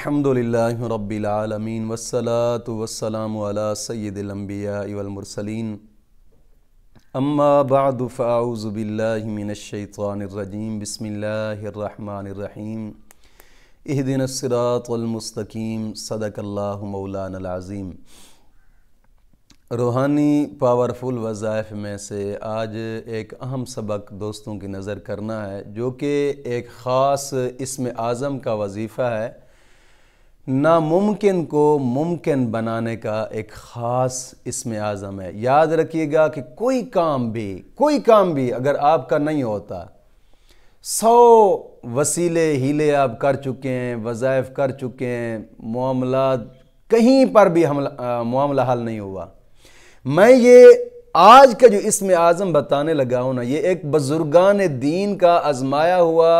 अल्हम्दुलिल्लाहि रबीआलमीन वसलात वस्सलातु वस्सलामु अला सय्यिदिल अंबिया अम्मा बअद फअऊजु इहदिन मिनश शैतानिर रजीम रूहानी पावरफुल वज़ाइफ में से आज एक अहम सबक दोस्तों की नज़र करना है जो कि एक ख़ास इसम आज़म का वजीफ़ा है नामुमकिन को मुमकिन बनाने का एक ख़ास इसम आज़म है याद रखिएगा कि कोई काम भी कोई काम भी अगर आपका नहीं होता सौ वसीले हीले आप कर चुके हैं वज़ाइफ कर चुके हैं मामला कहीं पर भी हम मामला हल नहीं हुआ मैं ये आज का जो इसम आज़म बताने लगा हूँ ना ये एक बुज़ुर्गान दीन का आज़माया हुआ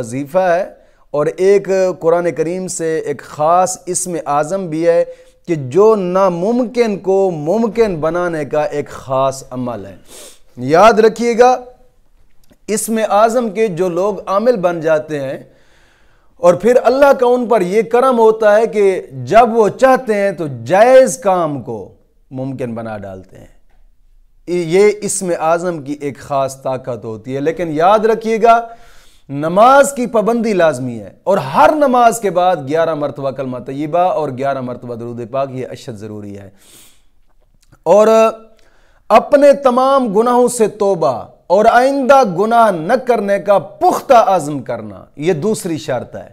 वजीफ़ा है और एक कुरान करीम से एक ख़ास इसम आज़म भी है कि जो नामुमकिन को मुमकिन बनाने का एक ख़ास अमल है याद रखिएगा इसम आज़म के जो लोग आमिल बन जाते हैं और फिर अल्लाह का उन पर यह करम होता है कि जब वो चाहते हैं तो जायज़ काम को मुमकिन बना डालते हैं ये इसम आज़म की एक ख़ास ताकत होती है लेकिन याद रखिएगा नमाज की पाबंदी लाजमी है और हर नमाज के बाद ग्यारह मरतबा कलमा तयबा और ग्यारह मरतबा दरुद पाक ये अशद ज़रूरी है और अपने तमाम गुनाहों से तोबा और आइंदा गुनाह न करने का पुख्ता आज़म करना यह दूसरी शर्त है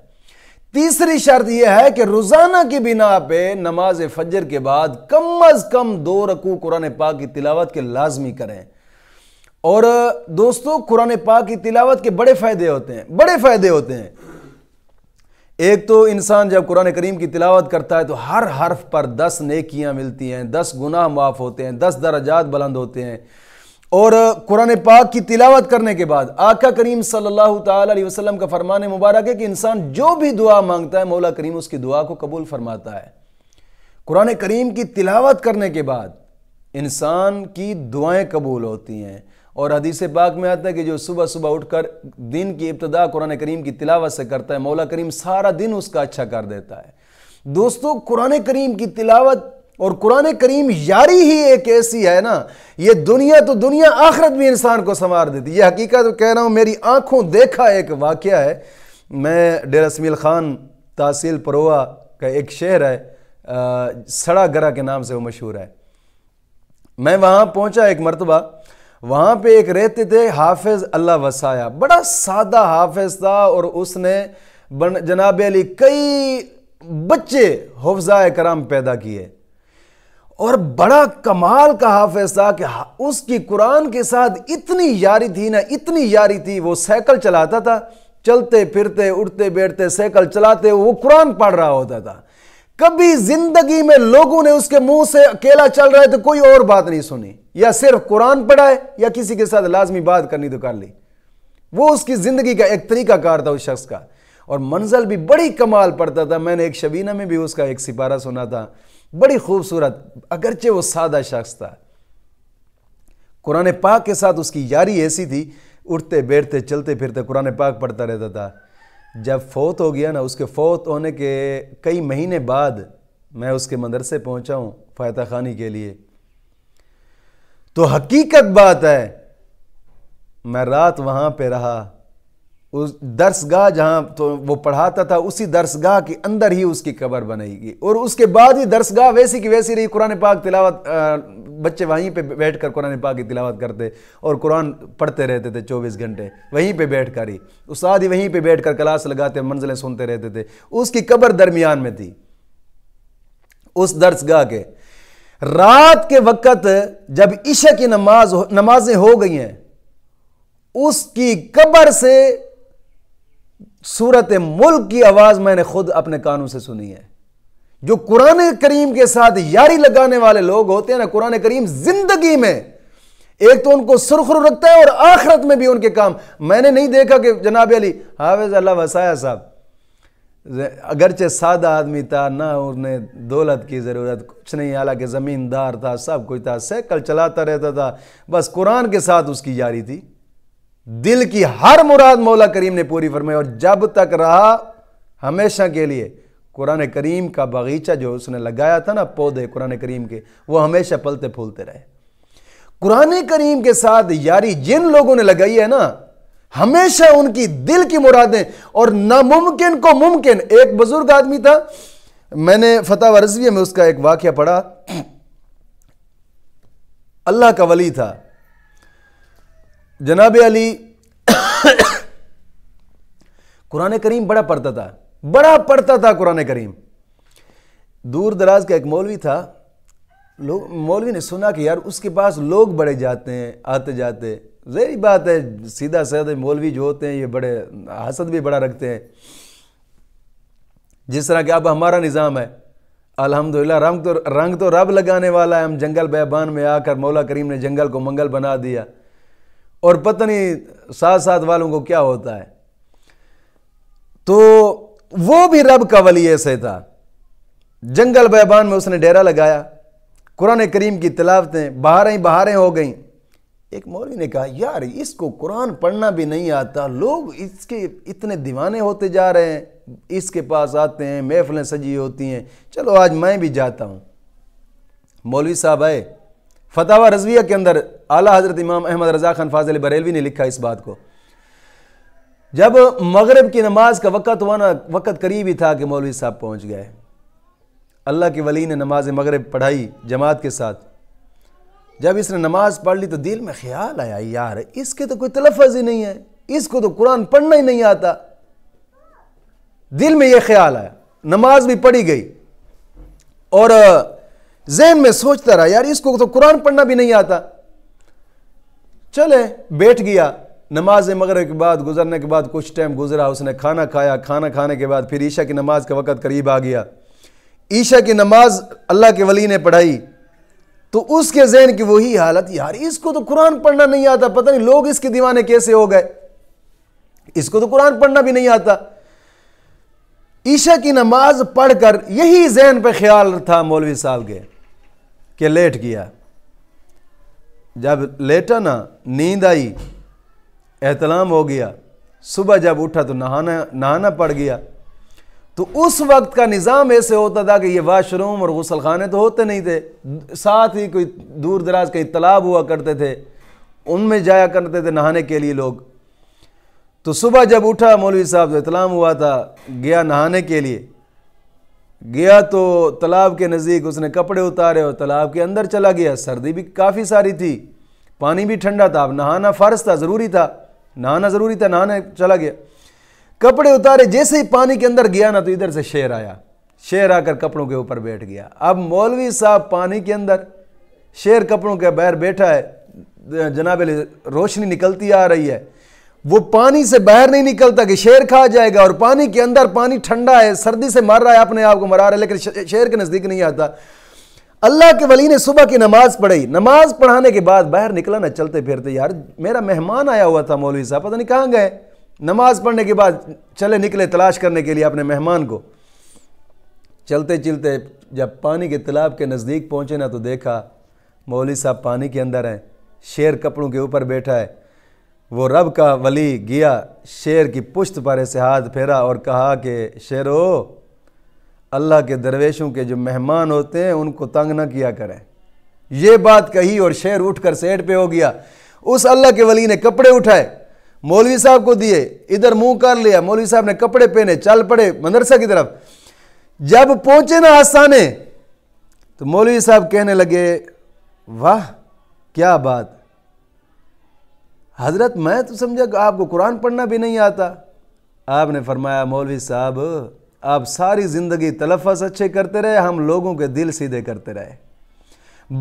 तीसरी शर्त यह है कि रोज़ाना की बिना पे नमाज फजर के बाद कम अज़ कम दो रकू कुरान पाक की तिलावत के लाजमी करें और दोस्तों कुरान पाक की तिलावत के बड़े फ़ायदे होते हैं बड़े फ़ायदे होते हैं एक तो इंसान जब कुरान करीम की तिलावत करता है तो हर हर्फ पर दस नेकियां मिलती हैं दस गुनाह माफ़ होते हैं दस दर्जात बुलंद होते हैं और कुरान पाक की तिलावत करने के बाद आका करीम सल्लल्लाहु अलैहि वसल्लम का फरमान मुबारक है कि इंसान जो भी दुआ मांगता है मौला करीम उसकी दुआ को कबूल फरमाता है कुरान करीम की तिलावत करने के बाद इंसान की दुआएं कबूल होती हैं और हदीस पाक में आता है कि जो सुबह सुबह उठकर दिन की इब्तदा कुरान करीम की तिलावत से करता है मौला करीम सारा दिन उसका अच्छा कर देता है दोस्तों कुरान करीम की तिलावत और कुरान करीम यारी ही एक ऐसी है ना ये दुनिया तो दुनिया आखरत भी इंसान को संवार देती ये हकीकत तो कह रहा हूँ मेरी आंखों देखा एक वाक़ है मैं डेर असमील ख़ान तहसील परोवा का एक शहर है सड़ा गरा के नाम से वो मशहूर है मैं वहाँ पहुँचा एक मरतबा वहाँ पे एक रहते थे हाफिज़ अल्लाह वसाया बड़ा सादा हाफिज़ था और उसने बन जनाब अली कई बच्चे हफ्ज़ा कराम पैदा किए और बड़ा कमाल का हाफिज था कि उसकी कुरान के साथ इतनी यारी थी ना इतनी यारी थी वो साइकिल चलाता था चलते फिरते उठते बैठते साइकिल चलाते वो कुरान पढ़ रहा होता था कभी जिंदगी में लोगों ने उसके मुंह से अकेला चल रहा है तो कोई और बात नहीं सुनी या सिर्फ कुरान पढ़ा है या किसी के साथ लाजमी बात करनी तो कर ली वो उसकी जिंदगी का एक तरीकाकार था उस शख्स का और मंजिल भी बड़ी कमाल पड़ता था मैंने एक शबीना में भी उसका एक सिपारा सुना था बड़ी खूबसूरत अगरचे वो सादा शख्स था कुरान पाक के साथ उसकी यारी ऐसी थी उठते बैठते चलते फिरते कुरान पाक पढ़ता रहता था जब फोत हो गया ना उसके फोत होने के कई महीने बाद मैं उसके मदरसे पहुंचा हूं फ़ायदा खानी के लिए तो हकीकत बात है मैं रात वहां पे रहा उस दरसगाह जहां तो वो पढ़ाता था उसी दरसगाह के अंदर ही उसकी कबर बनेगी और उसके बाद ही दरसगाह वैसी की वैसी रही कुरान पाक तिलावत बच्चे वहीं पे बैठ कर कुरान पाक की तिलावत करते और कुरान पढ़ते रहते थे चौबीस घंटे वहीं पे बैठ कर ही उस्ताद ही वहीं पे बैठ कर क्लास लगाते मंजिलें सुनते रहते थे उसकी कब्र दरमियान में थी उस गाह के रात के वक़्त जब ईशा की नमाज नमाजें हो गई हैं उसकी कब्र से सूरत मुल्क की आवाज़ मैंने खुद अपने कानों से सुनी है जो कुरान करीम के साथ यारी लगाने वाले लोग होते हैं ना कुरान करीम जिंदगी में एक तो उनको सुरखुर रखता है और आखरत में भी उनके काम मैंने नहीं देखा कि जनाब अली हाफिज अल्लाह वसाया साहब अगरचे सादा आदमी था ना उन्हें दौलत की ज़रूरत कुछ नहीं हालांकि ज़मींदार था सब कुछ था साइकिल चलाता रहता था बस कुरान के साथ उसकी यारी थी दिल की हर मुराद मौला करीम ने पूरी फरमाई और जब तक रहा हमेशा के लिए कुरान करीम का बगीचा जो उसने लगाया था ना पौधे कुरान करीम के वो हमेशा पलते फूलते रहे कुरान करीम के साथ यारी जिन लोगों ने लगाई है ना हमेशा उनकी दिल की मुरादें और नामुमकिन को मुमकिन एक बुजुर्ग आदमी था मैंने फतेह रजवी में उसका एक वाक्य पढ़ा अल्लाह का वली था जनाब अली कुरान करीम बड़ा पढ़ता था बड़ा पढ़ता था कुरान करीम दूर दराज का एक मौलवी था लोग मौलवी ने सुना कि यार उसके पास लोग बड़े जाते हैं आते जाते जहरी बात है सीधा सीधे मौलवी जो होते हैं ये बड़े हसद भी बड़ा रखते हैं जिस तरह के अब हमारा निज़ाम है अलहमदिल्ला रंग तो रंग तो रब लगाने वाला है हम जंगल बैबान में आकर मौला करीम ने जंगल को मंगल बना दिया और पता नहीं साथ साथ वालों को क्या होता है तो वो भी रब का वली ऐसे था जंगल बैबान में उसने डेरा लगाया कुरान करीम की तलावतें बहारें बहारें हो गईं एक मौलवी ने कहा यार इसको कुरान पढ़ना भी नहीं आता लोग इसके इतने दीवाने होते जा रहे हैं इसके पास आते हैं महफलें सजी होती हैं चलो आज मैं भी जाता हूँ मौलवी साहब आए फतावा रजविया के अंदर आला हजरत इमाम अहमद रजा खान फाजिल बरेलवी ने लिखा इस बात को जब मगरब की नमाज का वक़्त हुआ ना वक़्त करीब ही था कि मौलवी साहब पहुंच गए अल्लाह के वली ने नमाज मगरब पढ़ाई जमात के साथ जब इसने नमाज पढ़ ली तो दिल में ख्याल आया यार इसके तो कोई तलफ़ ही नहीं है इसको तो कुरान पढ़ना ही नहीं आता दिल में यह ख्याल आया नमाज भी पढ़ी गई और जहन में सोचता रहा यार इसको तो कुरान पढ़ना भी नहीं आता चले बैठ गया नमाज मगर के बाद गुजरने के बाद कुछ टाइम गुजरा उसने खाना खाया खाना खाने के बाद फिर ईशा की नमाज का वक़्त करीब आ गया ईशा की नमाज अल्लाह के वली ने पढ़ाई तो उसके जहन की वही हालत यार इसको तो कुरान पढ़ना नहीं आता पता नहीं लोग इसके दीवाने कैसे हो गए इसको तो कुरान पढ़ना भी नहीं आता ईशा की नमाज पढ़कर यही जहन पे ख्याल था मौलवी साहब के कि लेट गया जब लेटा ना नींद आई एहतलाम हो गया सुबह जब उठा तो नहाना नहाना पड़ गया तो उस वक्त का निज़ाम ऐसे होता था कि ये वाशरूम और गसल खाने तो होते नहीं थे साथ ही कोई दूर दराज कई तालाब हुआ करते थे उनमें जाया करते थे नहाने के लिए लोग तो सुबह जब उठा मौलवी साहब तो इतलाम हुआ था गया नहाने के लिए गया तो तालाब के नज़दीक उसने कपड़े उतारे और तालाब के अंदर चला गया सर्दी भी काफ़ी सारी थी पानी भी ठंडा था अब नहाना फ़र्ज था ज़रूरी था नहाना ज़रूरी था नहाने चला गया कपड़े उतारे जैसे ही पानी के अंदर गया ना तो इधर से शेर आया शेर आकर कपड़ों के ऊपर बैठ गया अब मौलवी साहब पानी के अंदर शेर कपड़ों के बाहर बैठा है जनाब रोशनी निकलती आ रही है वो पानी से बाहर नहीं निकलता कि शेर खा जाएगा और पानी के अंदर पानी ठंडा है सर्दी से मर रहा है अपने आप को मरा रहा है लेकिन शेर के नज़दीक नहीं आता अल्लाह के वली ने सुबह की नमाज पढ़ी नमाज पढ़ाने के बाद बाहर निकला ना चलते फिरते यार मेरा मेहमान आया हुआ था मौलवी साहब पता नहीं कहाँ गए नमाज पढ़ने के बाद चले निकले तलाश करने के लिए अपने मेहमान को चलते चलते जब पानी के तालाब के नज़दीक पहुँचे ना तो देखा मौलवी साहब पानी के अंदर हैं शेर कपड़ों के ऊपर बैठा है वो रब का वली गया शेर की पुश्त पर से हाथ फेरा और कहा कि शेरो अल्लाह के दरवेशों के जो मेहमान होते हैं उनको तंग ना किया करें ये बात कही और शेर उठकर सेठ पे हो गया उस अल्लाह के वली ने कपड़े उठाए मौलवी साहब को दिए इधर मुंह कर लिया मौलवी साहब ने कपड़े पहने चल पड़े मदरसा की तरफ जब पहुंचे ना आस्थाने तो मौलवी साहब कहने लगे वाह क्या बात हजरत मैं तो समझा आपको कुरान पढ़ना भी नहीं आता आपने फरमाया मौलवी साहब आप सारी ज़िंदगी तलफ़ अच्छे करते रहे हम लोगों के दिल सीधे करते रहे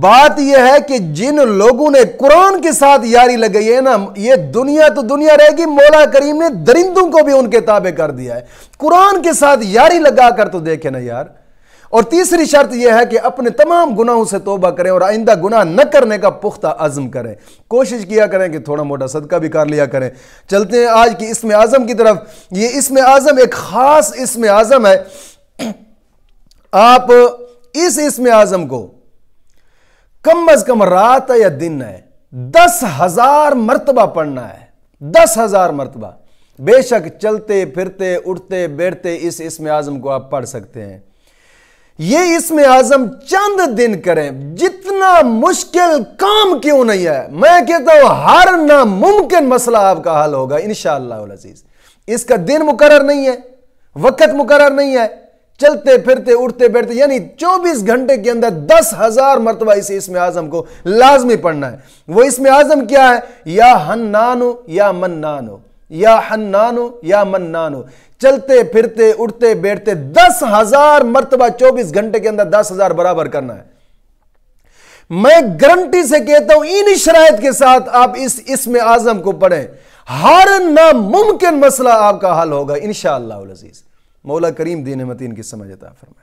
बात यह है कि जिन लोगों ने कुरान के साथ यारी लगाई है ना ये दुनिया तो दुनिया रहेगी मौला करीम ने दरिंदों को भी उनके ताबे कर दिया है कुरान के साथ यारी लगाकर तो देखे ना यार और तीसरी शर्त यह है कि अपने तमाम गुनाहों से तोबा करें और आइंदा गुनाह न करने का पुख्ता आजम करें कोशिश किया करें कि थोड़ा मोटा सदका भी कर लिया करें चलते हैं आज की इसम आज़म की तरफ ये इसम आज़म एक ख़ास इसम आज़म है आप इस इसम आज़म को कम अज़ कम रात या दिन है दस हज़ार मरतबा पढ़ना है दस हज़ार मरतबा बेशक चलते फिरते उठते बैठते इस इसम आज़म को आप पढ़ सकते हैं ये इसमें आजम चंद दिन करें जितना मुश्किल काम क्यों नहीं है मैं कहता हूं हर नामुमकिन मसला आपका हल होगा इनशालाजीज इसका दिन मुकर नहीं है वक्त मुकर नहीं है चलते फिरते उठते बैठते यानी 24 घंटे के अंदर दस हजार मरतबा इसे इसमें आजम को लाजमी पढ़ना है वो इसमें आजम क्या है या हन्नानो या मन्नानो या हन्नानु या मन्नानु चलते फिरते उठते बैठते दस हजार मरतबा चौबीस घंटे के अंदर दस हजार बराबर करना है मैं गारंटी से कहता हूं इन शरात के साथ आप इस इसमें आजम को पढ़ें हर नामुमकिन मसला आपका हल होगा इन शजीज मौला करीम दीन मतीन की समझता फरमाए